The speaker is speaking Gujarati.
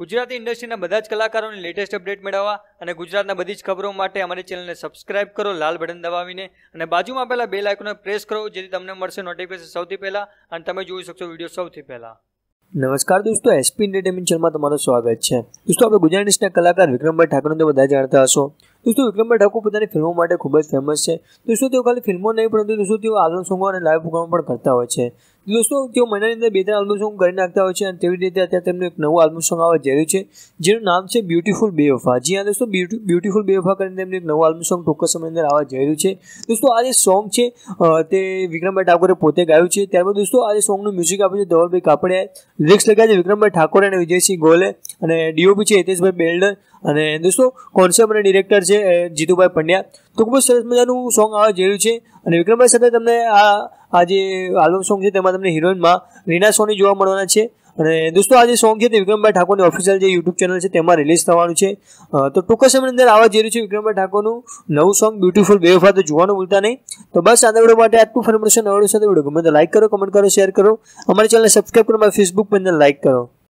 ગુજરાતી ઇન્ડસ્ટ્રીના બધા જ કલાકારોની લેટેસ્ટ અપડેટ મેળવવા અને ગુજરાતના બધી જ ખબરો માટે અમારી ચેનલને સબસ્ક્રાઇબ કરો લાલ બટન દબાવીને અને બાજુમાં પહેલાં બે લાઇકોને પ્રેસ કરો જેથી તમને મળશે નોટિફિકેશન સૌથી પહેલાં અને તમે જોઈ શકશો વિડીયો સૌથી પહેલાં નમસ્કાર દોસ્તો એસપી એન્ટરટેનમેન્ટ ચેનલમાં તમારું સ્વાગત છે દોસ્તો આપણે ગુજરાતીના કલાકાર વિક્રમભાઈ ઠાકોરને તો બધા જાણતા હશો દોસ્તો વિક્રમભાઈ ઠાકોર પોતાની ફિલ્મો માટે ખૂબ જ ફેમસ છે દોસ્તો તેઓ ખાલી ફિલ્મો નહીં પરંતુ દોસ્તો તેઓ આલમ સોંગો અને લાઈવ પ્રોગ્રામ પણ કરતા હોય છે દોસ્તો તેઓ મહિનાની અંદર બે ત્રણ આલ્બમ સોંગ કરી નાખતા હોય છે અને તેવી રીતે અત્યારે તેમનું એક નવું આલ્બમ સોંગ આવવા જઈ છે જેનું નામ છે બ્યુટીફુલ બેવફા જી હા દોસ્તો બ્યુટીફુલ બેવફા કરીને તેમનું એક નવું આલ્બમ સોંગ ટૂંક સમયની અંદર આવવા જઈ છે દોસ્તો આ જે સોંગ છે તે વિક્રમભાઈ ઠાકોરે પોતે ગાયું છે ત્યારબાદ દોસ્તો આ જે સોંગનું મ્યુઝિક આપ્યું છે ધવલભાઈ કાપડિયાએ લિરિક્સ લખ્યા છે વિક્રમભાઈ ઠાકોર અને વિજયસિંહ ગોલે અને ડીઓપી છે હિતેશભાઈ બેલ્ડર અને દોસ્તો કોન્સેપ્ટ અને ડિરેક્ટર છે જીતુભાઈ પંડ્યા તો ખૂબ જ સરસ મજાનું સોંગ આવે જઈ છે અને વિક્રમભાઈ સાથે તમને આ આ જે આલ્બમ સોંગ છે તેમાં તમને હિરોઈનમાં રીના સોની જોવા મળવાના છે અને દોસ્તો આ જે સોંગ છે તે વિક્રમભાઈ ઠાકોરની ઓફિશિયલ જે યુટ્યુબ ચેનલ છે તેમાં રિલીઝ થવાનું છે તો ટૂંક સમયની અંદર આવા જઈ છે વિક્રમભાઈ ઠાકોરનું નવું સોંગ બ્યુટીફુલ બેવફા તો જોવાનું ભૂલતા નહીં તો બસ આ વિડીયો માટે આટલું ફરી મળશે નવા સાથે વિડીયો ગમે તો લાઈક કરો કમેન્ટ કરો શેર કરો અમારી ચેનલને સબસ્ક્રાઈબ કરો મારા ફેસબુક પર અંદર લાઈક કરો